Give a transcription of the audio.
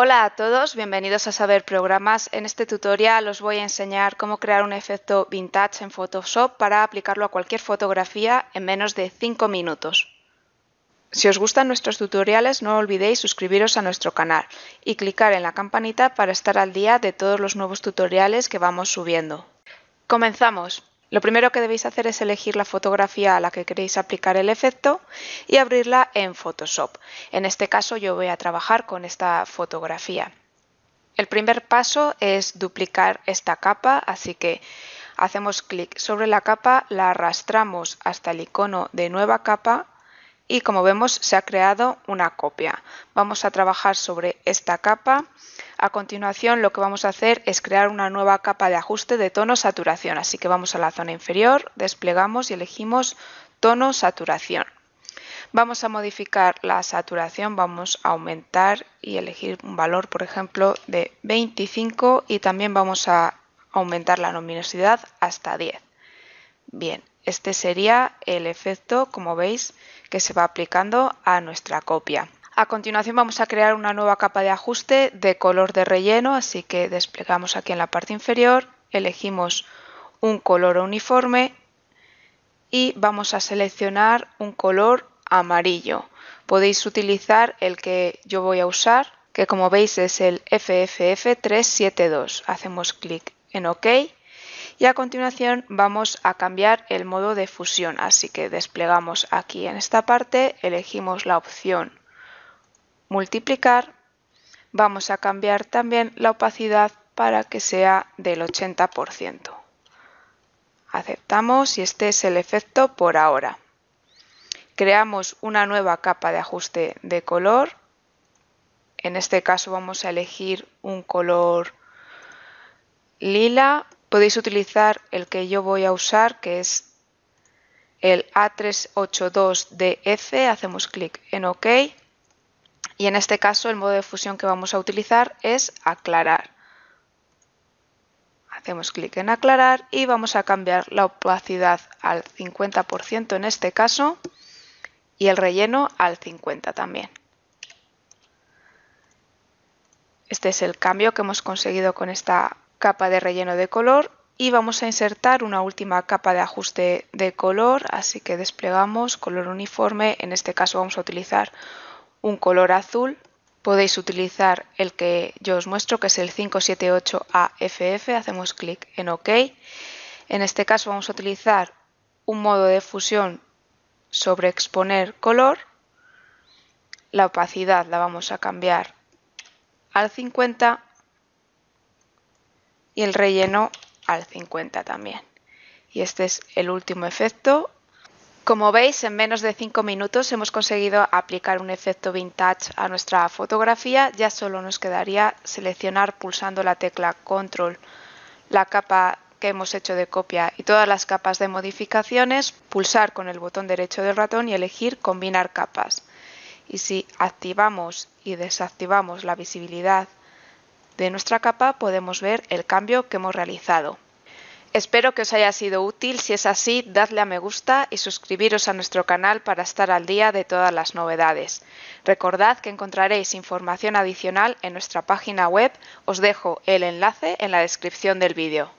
Hola a todos, bienvenidos a Saber Programas. En este tutorial os voy a enseñar cómo crear un efecto vintage en Photoshop para aplicarlo a cualquier fotografía en menos de 5 minutos. Si os gustan nuestros tutoriales no olvidéis suscribiros a nuestro canal y clicar en la campanita para estar al día de todos los nuevos tutoriales que vamos subiendo. ¡Comenzamos! Lo primero que debéis hacer es elegir la fotografía a la que queréis aplicar el efecto y abrirla en Photoshop. En este caso yo voy a trabajar con esta fotografía. El primer paso es duplicar esta capa, así que hacemos clic sobre la capa, la arrastramos hasta el icono de nueva capa y como vemos se ha creado una copia. Vamos a trabajar sobre esta capa. A continuación lo que vamos a hacer es crear una nueva capa de ajuste de tono-saturación, así que vamos a la zona inferior, desplegamos y elegimos tono-saturación. Vamos a modificar la saturación, vamos a aumentar y elegir un valor, por ejemplo, de 25 y también vamos a aumentar la luminosidad hasta 10. Bien, este sería el efecto, como veis, que se va aplicando a nuestra copia. A continuación vamos a crear una nueva capa de ajuste de color de relleno, así que desplegamos aquí en la parte inferior, elegimos un color uniforme y vamos a seleccionar un color amarillo. Podéis utilizar el que yo voy a usar, que como veis es el FFF372. Hacemos clic en OK y a continuación vamos a cambiar el modo de fusión, así que desplegamos aquí en esta parte, elegimos la opción multiplicar, vamos a cambiar también la opacidad para que sea del 80%. Aceptamos y este es el efecto por ahora. Creamos una nueva capa de ajuste de color. En este caso vamos a elegir un color lila Podéis utilizar el que yo voy a usar, que es el A382DF, hacemos clic en OK y en este caso el modo de fusión que vamos a utilizar es aclarar. Hacemos clic en aclarar y vamos a cambiar la opacidad al 50% en este caso y el relleno al 50% también. Este es el cambio que hemos conseguido con esta capa de relleno de color y vamos a insertar una última capa de ajuste de color, así que desplegamos color uniforme, en este caso vamos a utilizar un color azul, podéis utilizar el que yo os muestro que es el 578AFF, hacemos clic en OK, en este caso vamos a utilizar un modo de fusión sobre exponer color, la opacidad la vamos a cambiar al 50 y el relleno al 50 también. Y este es el último efecto. Como veis, en menos de 5 minutos hemos conseguido aplicar un efecto vintage a nuestra fotografía. Ya solo nos quedaría seleccionar pulsando la tecla Control la capa que hemos hecho de copia y todas las capas de modificaciones, pulsar con el botón derecho del ratón y elegir combinar capas. Y si activamos y desactivamos la visibilidad de nuestra capa podemos ver el cambio que hemos realizado. Espero que os haya sido útil, si es así, dadle a me gusta y suscribiros a nuestro canal para estar al día de todas las novedades. Recordad que encontraréis información adicional en nuestra página web, os dejo el enlace en la descripción del vídeo.